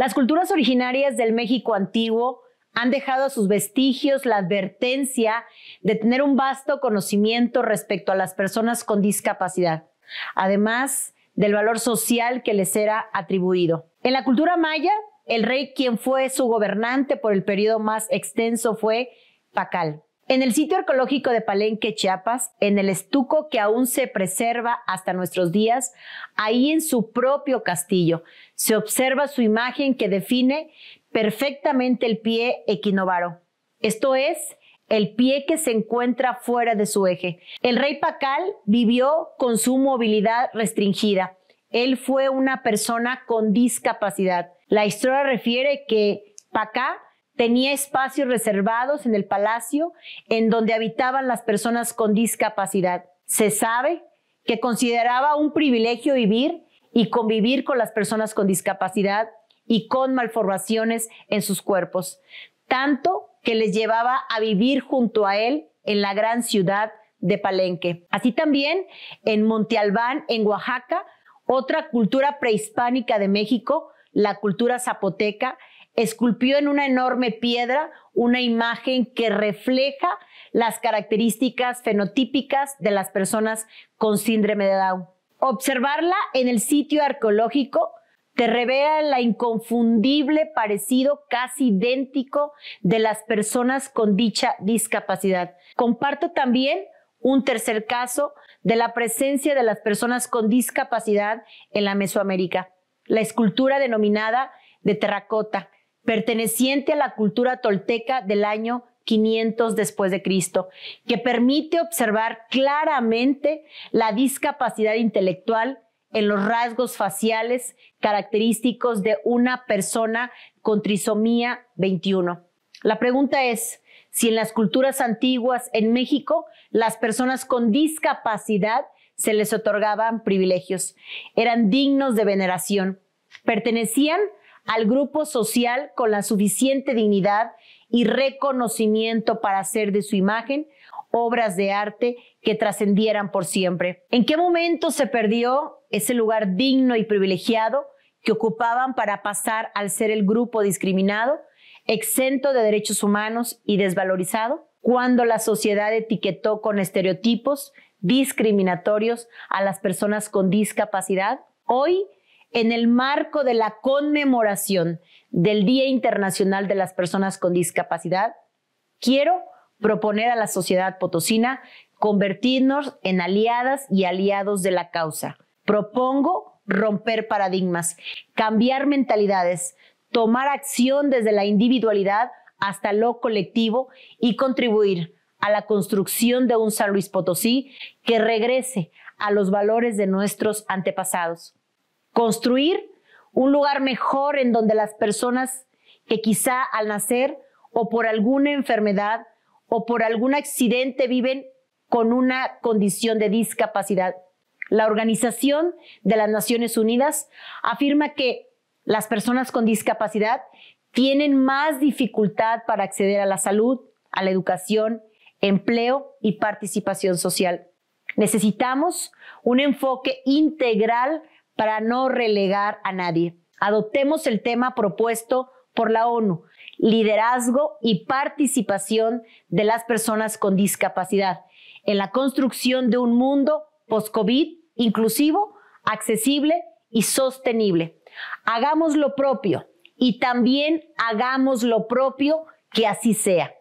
Las culturas originarias del México antiguo han dejado a sus vestigios la advertencia de tener un vasto conocimiento respecto a las personas con discapacidad, además del valor social que les era atribuido. En la cultura maya, el rey quien fue su gobernante por el periodo más extenso fue Pacal. En el sitio arqueológico de Palenque, Chiapas, en el estuco que aún se preserva hasta nuestros días, ahí en su propio castillo, se observa su imagen que define perfectamente el pie equinovaro. Esto es, el pie que se encuentra fuera de su eje. El rey Pacal vivió con su movilidad restringida. Él fue una persona con discapacidad. La historia refiere que Pacá tenía espacios reservados en el palacio en donde habitaban las personas con discapacidad. Se sabe que consideraba un privilegio vivir y convivir con las personas con discapacidad y con malformaciones en sus cuerpos, tanto que les llevaba a vivir junto a él en la gran ciudad de Palenque. Así también en Monte en Oaxaca, otra cultura prehispánica de México, la cultura zapoteca, esculpió en una enorme piedra una imagen que refleja las características fenotípicas de las personas con síndrome de Down. Observarla en el sitio arqueológico te revela el inconfundible parecido casi idéntico de las personas con dicha discapacidad. Comparto también un tercer caso de la presencia de las personas con discapacidad en la Mesoamérica, la escultura denominada de terracota, perteneciente a la cultura tolteca del año 500 después de Cristo, que permite observar claramente la discapacidad intelectual en los rasgos faciales característicos de una persona con trisomía 21. La pregunta es si en las culturas antiguas en México las personas con discapacidad se les otorgaban privilegios, eran dignos de veneración, pertenecían al grupo social con la suficiente dignidad y reconocimiento para hacer de su imagen obras de arte que trascendieran por siempre. ¿En qué momento se perdió ese lugar digno y privilegiado que ocupaban para pasar al ser el grupo discriminado, exento de derechos humanos y desvalorizado? Cuando la sociedad etiquetó con estereotipos discriminatorios a las personas con discapacidad, hoy en el marco de la conmemoración del Día Internacional de las Personas con Discapacidad, quiero proponer a la sociedad potosina convertirnos en aliadas y aliados de la causa. Propongo romper paradigmas, cambiar mentalidades, tomar acción desde la individualidad hasta lo colectivo y contribuir a la construcción de un San Luis Potosí que regrese a los valores de nuestros antepasados construir un lugar mejor en donde las personas que quizá al nacer o por alguna enfermedad o por algún accidente viven con una condición de discapacidad. La Organización de las Naciones Unidas afirma que las personas con discapacidad tienen más dificultad para acceder a la salud, a la educación, empleo y participación social. Necesitamos un enfoque integral para no relegar a nadie. Adoptemos el tema propuesto por la ONU, liderazgo y participación de las personas con discapacidad en la construcción de un mundo post-COVID inclusivo, accesible y sostenible. Hagamos lo propio y también hagamos lo propio que así sea.